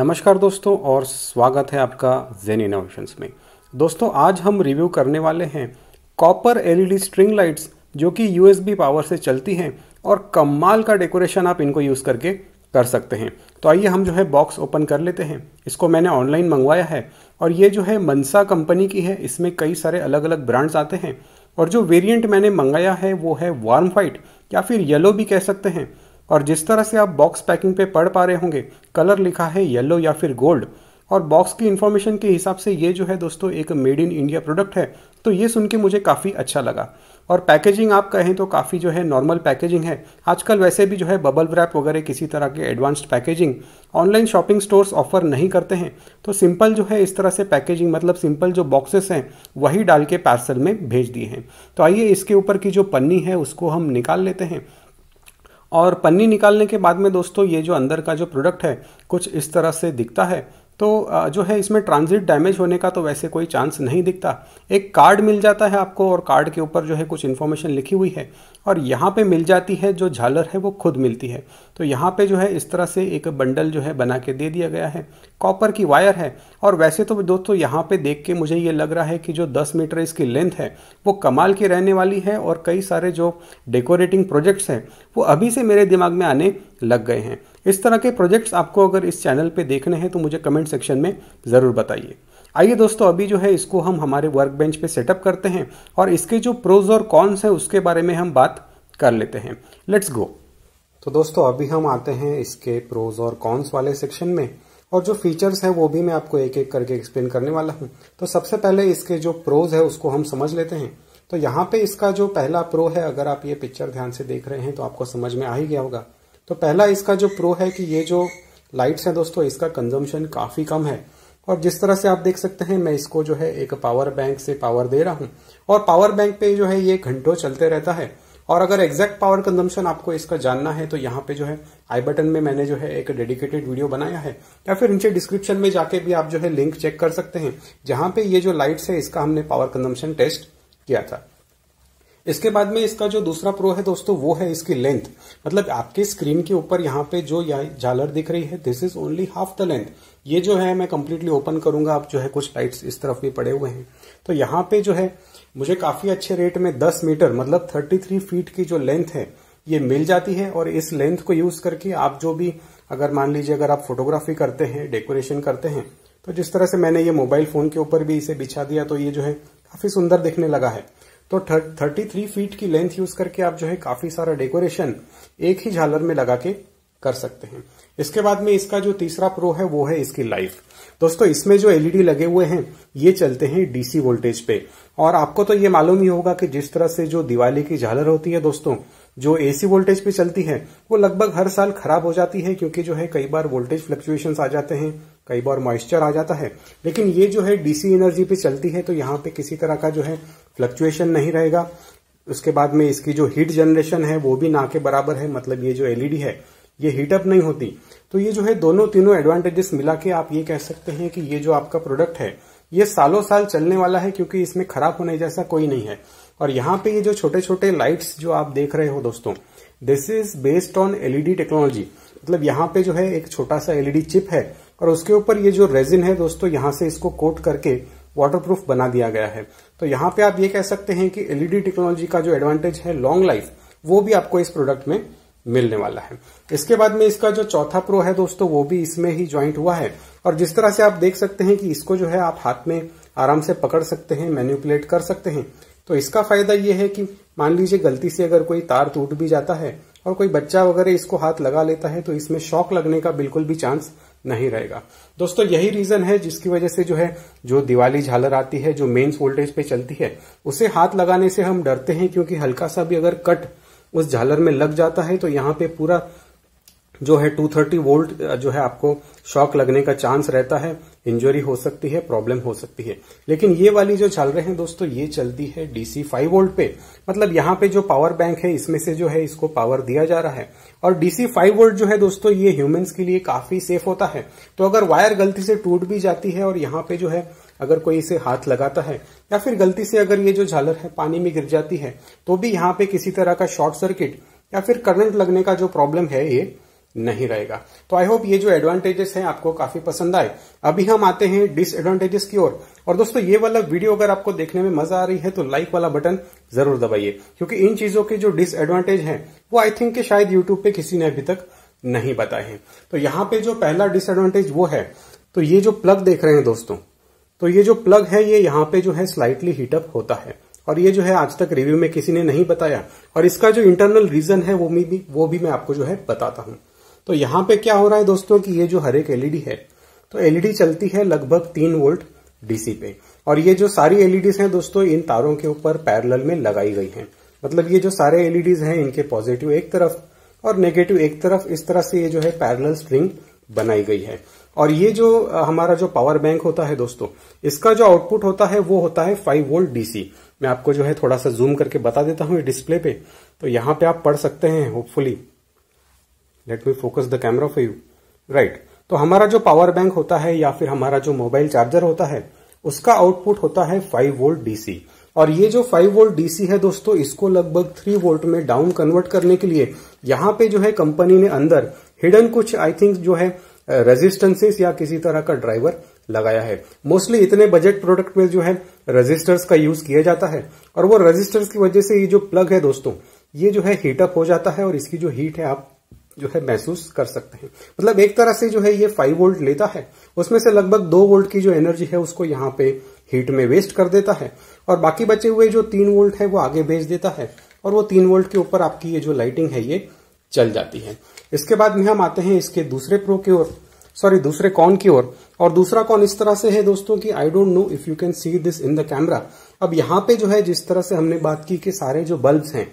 नमस्कार दोस्तों और स्वागत है आपका जेन इनोवेशंस में दोस्तों आज हम रिव्यू करने वाले हैं कॉपर एलईडी स्ट्रिंग लाइट्स जो कि यूएसबी पावर से चलती हैं और कमाल का डेकोरेशन आप इनको यूज़ करके कर सकते हैं तो आइए हम जो है बॉक्स ओपन कर लेते हैं इसको मैंने ऑनलाइन मंगवाया है और ये जो है मनसा कंपनी की है इसमें कई सारे अलग अलग ब्रांड्स आते हैं और जो वेरिएंट मैंने मंगाया है वो है वार्म वाइट या फिर येलो भी कह सकते हैं और जिस तरह से आप बॉक्स पैकिंग पे पढ़ पा रहे होंगे कलर लिखा है येलो या फिर गोल्ड और बॉक्स की इन्फॉर्मेशन के हिसाब से ये जो है दोस्तों एक मेड इन इंडिया प्रोडक्ट है तो ये सुन के मुझे काफ़ी अच्छा लगा और पैकेजिंग आप कहें तो काफ़ी जो है नॉर्मल पैकेजिंग है आजकल वैसे भी जो है बबल रैप वगैरह किसी तरह के advanced packaging online shopping stores offer नहीं करते हैं तो सिंपल जो है इस तरह से पैकेजिंग मतलब सिंपल जो बॉक्सेस हैं वही डाल के पार्सल में भेज दिए हैं तो आइए इसके ऊपर की जो पन्नी है उसको हम निकाल लेते हैं और पन्नी निकालने के बाद में दोस्तों ये जो अंदर का जो प्रोडक्ट है कुछ इस तरह से दिखता है तो जो है इसमें ट्रांजिट डैमेज होने का तो वैसे कोई चांस नहीं दिखता एक कार्ड मिल जाता है आपको और कार्ड के ऊपर जो है कुछ इन्फॉर्मेशन लिखी हुई है और यहाँ पे मिल जाती है जो झालर है वो खुद मिलती है तो यहाँ पे जो है इस तरह से एक बंडल जो है बना के दे दिया गया है कॉपर की वायर है और वैसे तो दोस्तों यहाँ पे देख के मुझे ये लग रहा है कि जो 10 मीटर इसकी लेंथ है वो कमाल की रहने वाली है और कई सारे जो डेकोरेटिंग प्रोजेक्ट्स हैं वो अभी से मेरे दिमाग में आने लग गए हैं इस तरह के प्रोजेक्ट्स आपको अगर इस चैनल पे देखने हैं तो मुझे कमेंट सेक्शन में ज़रूर बताइए आइए दोस्तों अभी जो है इसको हम हमारे वर्क बेंच पे सेटअप करते हैं और इसके जो प्रोज और कॉन्स हैं उसके बारे में हम बात कर लेते हैं लेट्स गो तो दोस्तों अभी हम आते हैं इसके प्रोज और कॉन्स वाले सेक्शन में और जो फीचर्स हैं वो भी मैं आपको एक एक करके एक्सप्लेन करने वाला हूँ तो सबसे पहले इसके जो प्रोज है उसको हम समझ लेते हैं तो यहाँ पे इसका जो पहला प्रो है अगर आप ये पिक्चर ध्यान से देख रहे हैं तो आपको समझ में आ ही गया होगा तो पहला इसका जो प्रो है कि ये जो लाइट्स हैं दोस्तों इसका कंजम्पशन काफी कम है और जिस तरह से आप देख सकते हैं मैं इसको जो है एक पावर बैंक से पावर दे रहा हूं और पावर बैंक पे जो है ये घंटों चलते रहता है और अगर एग्जैक्ट पावर कंजम्पशन आपको इसका जानना है तो यहाँ पे जो है आई बटन में मैंने जो है एक डेडिकेटेड वीडियो बनाया है या फिर नीचे डिस्क्रिप्शन में जाके भी आप जो है लिंक चेक कर सकते हैं जहां पे ये जो लाइट्स है इसका हमने पावर कंजम्पशन टेस्ट किया था इसके बाद में इसका जो दूसरा प्रो है दोस्तों वो है इसकी लेंथ मतलब आपके स्क्रीन के ऊपर यहाँ पे जो झालर दिख रही है this is only half the length ये जो है मैं कम्प्लीटली ओपन करूंगा आप जो है कुछ लाइट्स इस तरफ भी पड़े हुए हैं तो यहाँ पे जो है मुझे काफी अच्छे रेट में दस मीटर मतलब थर्टी थ्री फीट की जो लेंथ है ये मिल जाती है और इस लेंथ को यूज करके आप जो भी अगर मान लीजिए अगर आप फोटोग्राफी करते हैं डेकोरेशन करते हैं तो जिस तरह से मैंने ये मोबाइल फोन के ऊपर भी इसे बिछा दिया तो ये जो है काफी सुंदर दिखने लगा है तो थर्टी थ्री फीट की लेंथ यूज करके आप जो है काफी सारा डेकोरेशन एक ही झालर में लगा के कर सकते हैं इसके बाद में इसका जो तीसरा प्रो है वो है इसकी लाइफ दोस्तों इसमें जो एलईडी लगे हुए हैं ये चलते हैं डीसी वोल्टेज पे और आपको तो ये मालूम ही होगा कि जिस तरह से जो दिवाली की झालर होती है दोस्तों जो एसी वोल्टेज पे चलती है वो लगभग हर साल खराब हो जाती है क्योंकि जो है कई बार वोल्टेज फ्लक्चुएशन आ जाते हैं कई बार मॉइस्चर आ जाता है लेकिन ये जो है डीसी एनर्जी पे चलती है तो यहाँ पे किसी तरह का जो है फ्लक्चुएशन नहीं रहेगा उसके बाद में इसकी जो हीट जनरेशन है वो भी ना के बराबर है मतलब ये जो एलईडी e है ये हीटअप नहीं होती तो ये जो है दोनों तीनों एडवांटेजेस मिला के आप ये कह सकते हैं कि ये जो आपका प्रोडक्ट है ये सालों साल चलने वाला है क्योंकि इसमें खराब होने जैसा कोई नहीं है और यहाँ पे ये जो छोटे छोटे लाइट्स जो आप देख रहे हो दोस्तों this is based on LED technology मतलब यहाँ पे जो है एक छोटा सा एलईडी चिप e है और उसके ऊपर ये जो रेजिन है दोस्तों यहाँ से इसको कोट करके वाटरप्रूफ बना दिया गया है तो यहाँ पे आप ये कह सकते हैं कि एलईडी टेक्नोलॉजी e का जो एडवांटेज है लॉन्ग लाइफ वो भी आपको इस प्रोडक्ट में मिलने वाला है इसके बाद में इसका जो चौथा प्रो है दोस्तों वो भी इसमें ही ज्वाइंट हुआ है और जिस तरह से आप देख सकते हैं कि इसको जो है आप हाथ में आराम से पकड़ सकते हैं मैन्यूपुलेट कर सकते हैं तो इसका फायदा यह है कि मान लीजिए गलती से अगर कोई तार टूट भी जाता है और कोई बच्चा वगैरह इसको हाथ लगा लेता है तो इसमें शॉक लगने का बिल्कुल भी चांस नहीं रहेगा दोस्तों यही रीजन है जिसकी वजह से जो है जो दिवाली झालर आती है जो मेन्स वोल्टेज पे चलती है उसे हाथ लगाने से हम डरते हैं क्योंकि हल्का सा भी अगर कट उस झालर में लग जाता है तो यहाँ पे पूरा जो है 230 वोल्ट जो है आपको शॉक लगने का चांस रहता है इंजरी हो सकती है प्रॉब्लम हो सकती है लेकिन ये वाली जो चल रहे हैं दोस्तों ये चलती है डीसी 5 वोल्ट पे मतलब यहाँ पे जो पावर बैंक है इसमें से जो है इसको पावर दिया जा रहा है और डीसी 5 वोल्ट जो है दोस्तों ये ह्यूमन्स के लिए काफी सेफ होता है तो अगर वायर गलती से टूट भी जाती है और यहाँ पे जो है अगर कोई इसे हाथ लगाता है या फिर गलती से अगर ये जो झालर है पानी में गिर जाती है तो भी यहाँ पे किसी तरह का शॉर्ट सर्किट या फिर करंट लगने का जो प्रॉब्लम है ये नहीं रहेगा तो आई होप ये जो एडवांटेजेस हैं आपको काफी पसंद आए अभी हम आते हैं डिसएडवांटेजेस की ओर और, और दोस्तों ये वाला वीडियो अगर आपको देखने में मजा आ रही है तो लाइक वाला बटन जरूर दबाइए क्योंकि इन चीजों के जो डिसएडवांटेज हैं वो आई थिंक शायद यूट्यूब पे किसी ने अभी तक नहीं बताए हैं तो यहाँ पे जो पहला डिसएडवांटेज वो है तो ये जो प्लग देख रहे हैं दोस्तों तो ये जो प्लग है ये यहाँ पे जो है स्लाइटली हीटअप होता है और ये जो है आज तक रिव्यू में किसी ने नहीं बताया और इसका जो इंटरनल रीजन है वो भी वो भी मैं आपको जो है बताता हूँ तो यहाँ पे क्या हो रहा है दोस्तों कि ये जो हर एक एलईडी e है तो एलईडी e चलती है लगभग तीन वोल्ट डीसी पे और ये जो सारी एलईडीज e हैं दोस्तों इन तारों के ऊपर पैरेलल में लगाई गई हैं मतलब ये जो सारे एलईडीज हैं इनके पॉजिटिव एक तरफ और नेगेटिव एक तरफ इस तरह से ये जो है पैरेलल स्ट्रिंग बनाई गई है और ये जो हमारा जो पावर बैंक होता है दोस्तों इसका जो आउटपुट होता है वो होता है फाइव वोल्ट डीसी मैं आपको जो है थोड़ा सा जूम करके बता देता हूँ डिस्प्ले पे तो यहाँ पे आप पढ़ सकते हैं hopefully let me focus the camera for you right तो हमारा जो पावर बैंक होता है या फिर हमारा जो मोबाइल चार्जर होता है उसका आउटपुट होता है 5 वोल्ट डीसी और ये जो 5 वोल्ट डीसी है दोस्तों इसको लगभग 3 वोल्ट में डाउन कन्वर्ट करने के लिए यहाँ पे जो है कंपनी ने अंदर हिडन कुछ आई थिंक जो है रेजिस्टेंसेस या किसी तरह का ड्राइवर लगाया है मोस्टली इतने बजट प्रोडक्ट में जो है रजिस्टर्स का यूज किया जाता है और वो रजिस्टर्स की वजह से ये जो प्लग है दोस्तों ये जो है हीटअप हो जाता है और इसकी जो हीट है आप जो है महसूस कर सकते हैं मतलब एक तरह से जो है ये फाइव वोल्ट लेता है उसमें से लगभग दो वोल्ट की जो एनर्जी है उसको यहाँ पे हीट में वेस्ट कर देता है और बाकी बचे हुए जो तीन वोल्ट है वो आगे भेज देता है और वो तीन वोल्ट के ऊपर आपकी ये जो लाइटिंग है ये चल जाती है इसके बाद में हम आते हैं इसके दूसरे प्रो की ओर सॉरी दूसरे कॉन की ओर और, और दूसरा कॉन इस तरह से है दोस्तों कि I don't know if you can see this in the camera अब यहाँ पे जो है जिस तरह से हमने बात की कि सारे जो बल्ब्स हैं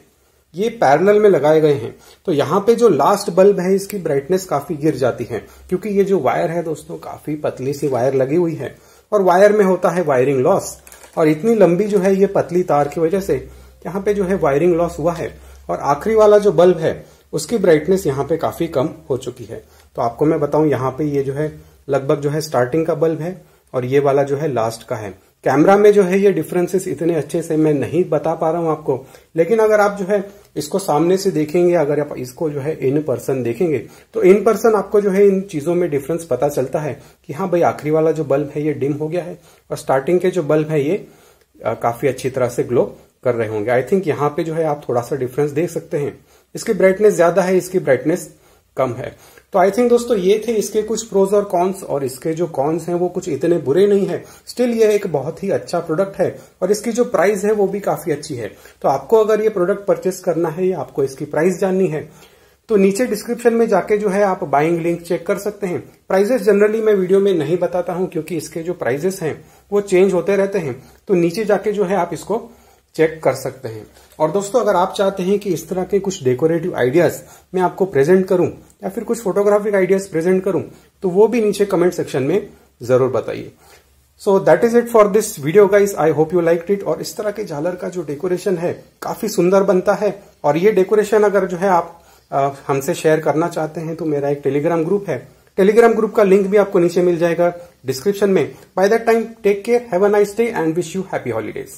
ये पैरेलल में लगाए गए हैं तो यहाँ पे जो लास्ट बल्ब है इसकी ब्राइटनेस काफी गिर जाती है क्योंकि ये जो वायर है दोस्तों काफी पतली सी वायर लगी हुई है और वायर में होता है वायरिंग लॉस और इतनी लंबी जो है ये पतली तार की वजह से यहाँ पे जो है वायरिंग लॉस हुआ है और आखिरी वाला जो बल्ब है उसकी ब्राइटनेस यहाँ पे काफी कम हो चुकी है तो आपको मैं बताऊं यहाँ पे ये जो है लगभग जो है स्टार्टिंग का बल्ब है और ये वाला जो है लास्ट का है कैमरा में जो है ये डिफरेंसेस इतने अच्छे से मैं नहीं बता पा रहा हूं आपको लेकिन अगर आप जो है इसको सामने से देखेंगे अगर आप इसको जो है इन पर्सन देखेंगे तो इन पर्सन आपको जो है इन चीजों में डिफरेंस पता चलता है कि हाँ भाई आखिरी वाला जो बल्ब है ये डिम हो गया है और स्टार्टिंग के जो बल्ब है ये आ, काफी अच्छी तरह से ग्लो कर रहे होंगे आई थिंक यहाँ पे जो है आप थोड़ा सा डिफरेंस देख सकते हैं इसकी ब्राइटनेस ज्यादा है इसकी ब्राइटनेस कम है तो आई थिंक दोस्तों ये थे इसके कुछ प्रोज और कॉन्स और इसके जो कॉन्स हैं वो कुछ इतने बुरे नहीं है स्टिल ये एक बहुत ही अच्छा प्रोडक्ट है और इसकी जो प्राइस है वो भी काफी अच्छी है तो आपको अगर ये प्रोडक्ट परचेस करना है या आपको इसकी प्राइस जाननी है तो नीचे डिस्क्रिप्शन में जाके जो है आप बाइंग लिंक चेक कर सकते हैं प्राइजेस जनरली मैं वीडियो में नहीं बताता हूं क्योंकि इसके जो प्राइजेस हैं वो चेंज होते रहते हैं तो नीचे जाके जो है आप इसको चेक कर सकते हैं और दोस्तों अगर आप चाहते हैं कि इस तरह के कुछ डेकोरेटिव आइडियाज मैं आपको प्रेजेंट करूं या फिर कुछ फोटोग्राफिक आइडियाज प्रेजेंट करूं तो वो भी नीचे कमेंट सेक्शन में जरूर बताइए so that is it for this video guys I hope you like it और इस तरह के झालर का जो डेकोरेशन है काफी सुंदर बनता है और ये डेकोरेशन अगर जो है आप हमसे शेयर करना चाहते हैं तो मेरा एक टेलीग्राम ग्रुप है टेलीग्राम ग्रुप का लिंक भी आपको नीचे मिल जाएगा डिस्क्रिप्शन में by that time take care have a nice day and wish you happy holidays